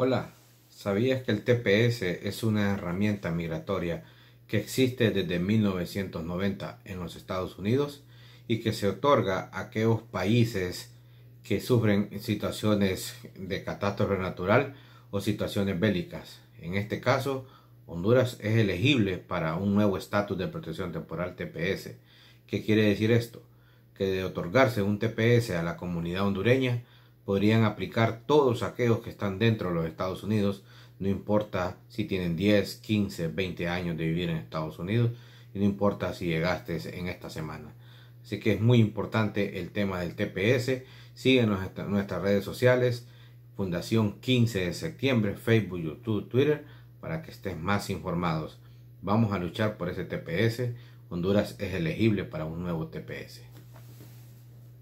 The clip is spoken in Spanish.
Hola, ¿sabías que el TPS es una herramienta migratoria que existe desde 1990 en los Estados Unidos y que se otorga a aquellos países que sufren situaciones de catástrofe natural o situaciones bélicas? En este caso, Honduras es elegible para un nuevo estatus de protección temporal TPS. ¿Qué quiere decir esto? Que de otorgarse un TPS a la comunidad hondureña, podrían aplicar todos aquellos que están dentro de los Estados Unidos, no importa si tienen 10, 15, 20 años de vivir en Estados Unidos, y no importa si llegaste en esta semana. Así que es muy importante el tema del TPS. Síguenos en nuestras redes sociales, Fundación 15 de septiembre, Facebook, YouTube, Twitter, para que estés más informados. Vamos a luchar por ese TPS. Honduras es elegible para un nuevo TPS.